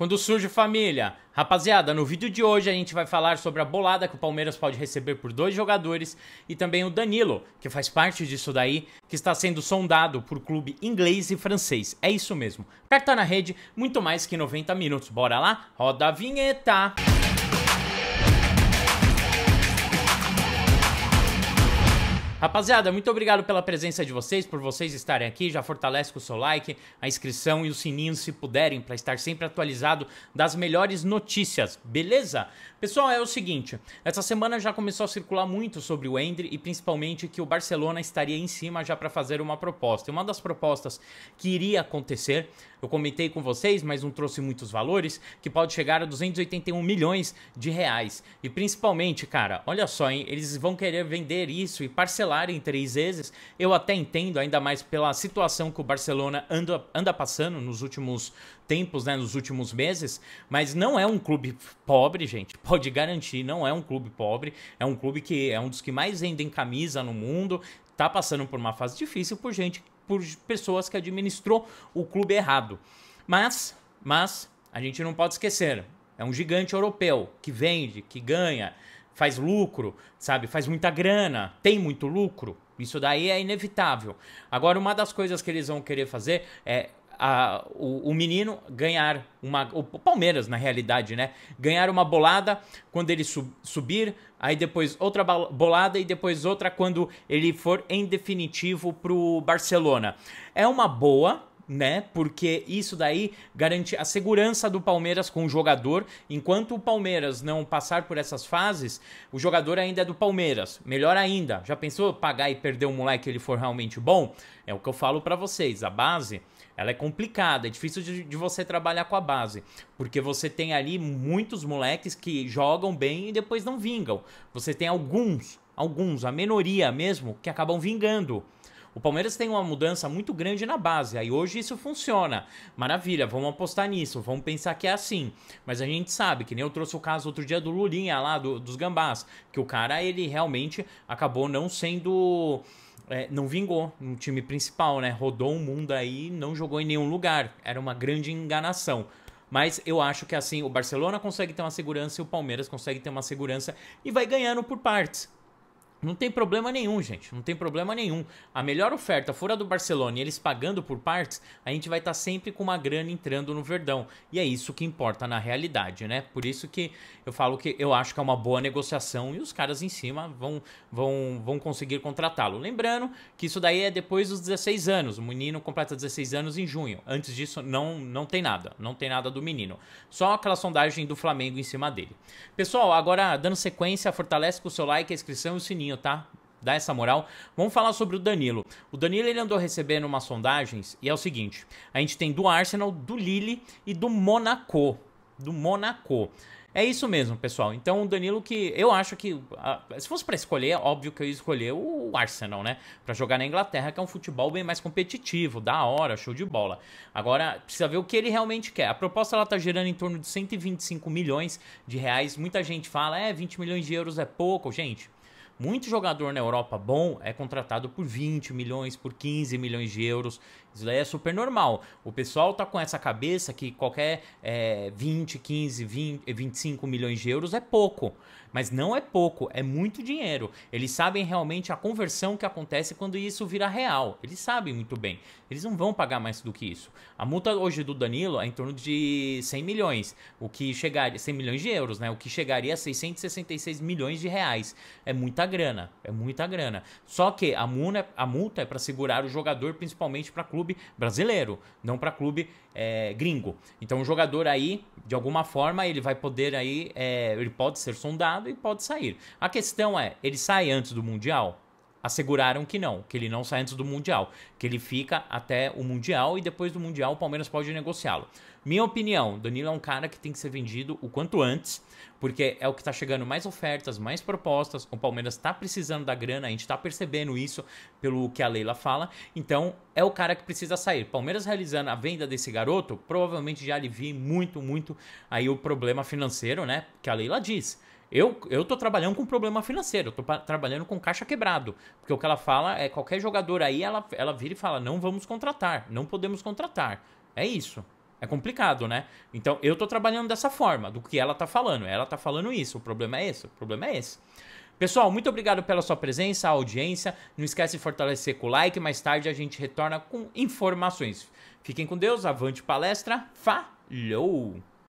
Quando surge família. Rapaziada, no vídeo de hoje a gente vai falar sobre a bolada que o Palmeiras pode receber por dois jogadores e também o Danilo, que faz parte disso daí, que está sendo sondado por clube inglês e francês. É isso mesmo. Carta na rede, muito mais que 90 minutos. Bora lá? Roda a vinheta! Música Rapaziada, muito obrigado pela presença de vocês, por vocês estarem aqui. Já fortalece com o seu like, a inscrição e o sininho se puderem para estar sempre atualizado das melhores notícias, beleza? Pessoal, é o seguinte, essa semana já começou a circular muito sobre o Endre e principalmente que o Barcelona estaria em cima já para fazer uma proposta. E uma das propostas que iria acontecer, eu comentei com vocês, mas não trouxe muitos valores, que pode chegar a 281 milhões de reais. E principalmente, cara, olha só, hein, eles vão querer vender isso e parcelar cancelarem três vezes. Eu até entendo, ainda mais pela situação que o Barcelona anda, anda passando nos últimos tempos, né, nos últimos meses, mas não é um clube pobre, gente. Pode garantir, não é um clube pobre. É um clube que é um dos que mais vendem camisa no mundo. Tá passando por uma fase difícil por gente, por pessoas que administrou o clube errado. Mas, mas a gente não pode esquecer, é um gigante europeu que vende, que ganha, faz lucro, sabe? Faz muita grana, tem muito lucro. Isso daí é inevitável. Agora, uma das coisas que eles vão querer fazer é a, o, o, menino ganhar uma. O Palmeiras, na realidade, né? Ganhar uma bolada quando ele sub, subir, aí depois outra bolada e depois outra quando ele for em definitivo pro Barcelona. É uma boa, né? Porque isso daí garante a segurança do Palmeiras com o jogador. Enquanto o Palmeiras não passar por essas fases, o jogador ainda é do Palmeiras. Melhor ainda, já pensou pagar e perder um moleque ele for realmente bom? É o que eu falo para vocês, a base ela é complicada, é difícil de, de, você trabalhar com a base, porque você tem ali muitos moleques que jogam bem e depois não vingam. Você tem alguns, alguns, a minoria mesmo, que acabam vingando. O Palmeiras tem uma mudança muito grande na base, aí hoje isso funciona. Maravilha, vamos apostar nisso, vamos pensar que é assim. Mas a gente sabe, que nem eu trouxe o caso outro dia do Lulinha lá, do, dos Gambás, que o cara, ele realmente acabou não sendo... É, não vingou no time principal, né? Rodou o um mundo aí, não jogou em nenhum lugar. Era uma grande enganação. Mas eu acho que assim, o Barcelona consegue ter uma segurança e o Palmeiras consegue ter uma segurança e vai ganhando por partes. Não tem problema nenhum, gente. Não tem problema nenhum. A melhor oferta fora do Barcelona e eles pagando por partes, a gente vai estar tá sempre com uma grana entrando no Verdão. E é isso que importa na realidade, né? Por isso que eu falo que eu acho que é uma boa negociação e os caras em cima vão, vão, vão conseguir contratá-lo. Lembrando que isso daí é depois dos 16 anos. O menino completa 16 anos em junho. Antes disso, não, não tem nada. Não tem nada do menino. Só aquela sondagem do Flamengo em cima dele. Pessoal, agora dando sequência, fortalece com o seu like, a inscrição e o sininho pouquinho, tá? Dá essa moral. Vamos falar sobre o Danilo. O Danilo ele andou recebendo umas sondagens e é o seguinte: a gente tem do Arsenal, do Lille e do Monaco. Do Monaco. É isso mesmo, pessoal. Então, o Danilo que eu acho que se fosse para escolher, óbvio que eu ia escolher o Arsenal, né? Para jogar na Inglaterra, que é um futebol bem mais competitivo, da hora, show de bola. Agora, precisa ver o que ele realmente quer. A proposta ela tá girando em torno de 125 milhões de reais. Muita gente fala: "É, 20 milhões de euros é pouco". Gente, muito jogador na Europa bom é contratado por 20 milhões, por 15 milhões de euros. Isso daí é super normal. O pessoal tá com essa cabeça que qualquer é, 20, 15, 20, 25 milhões de euros é pouco. Mas não é pouco, é muito dinheiro. Eles sabem realmente a conversão que acontece quando isso vira real. Eles sabem muito bem. Eles não vão pagar mais do que isso. A multa hoje do Danilo é em torno de 100 milhões, o que chegaria 100 milhões de euros, né? O que chegaria a 666 milhões de reais. É muita grana, é muita grana. Só que a, muna, a multa é para segurar o jogador, principalmente para clube brasileiro, não para clube é, gringo. Então o jogador aí, de alguma forma, ele vai poder aí, é, ele pode ser sondado e pode sair. A questão é, ele sai antes do Mundial? asseguraram que não, que ele não sai antes do Mundial, que ele fica até o Mundial e depois do Mundial o Palmeiras pode negociá-lo. Minha opinião, Danilo é um cara que tem que ser vendido o quanto antes, porque é o que está chegando mais ofertas, mais propostas, o Palmeiras está precisando da grana, a gente está percebendo isso pelo que a Leila fala, então é o cara que precisa sair. Palmeiras realizando a venda desse garoto, provavelmente já alivia muito, muito aí o problema financeiro, né, que a Leila diz eu, eu tô trabalhando com problema financeiro, eu tô trabalhando com caixa quebrado. Porque o que ela fala é qualquer jogador aí, ela, ela vira e fala: não vamos contratar, não podemos contratar. É isso. É complicado, né? Então eu tô trabalhando dessa forma, do que ela tá falando. Ela tá falando isso, o problema é esse, o problema é esse. Pessoal, muito obrigado pela sua presença, audiência. Não esquece de fortalecer com o like. Mais tarde a gente retorna com informações. Fiquem com Deus, avante palestra, falou!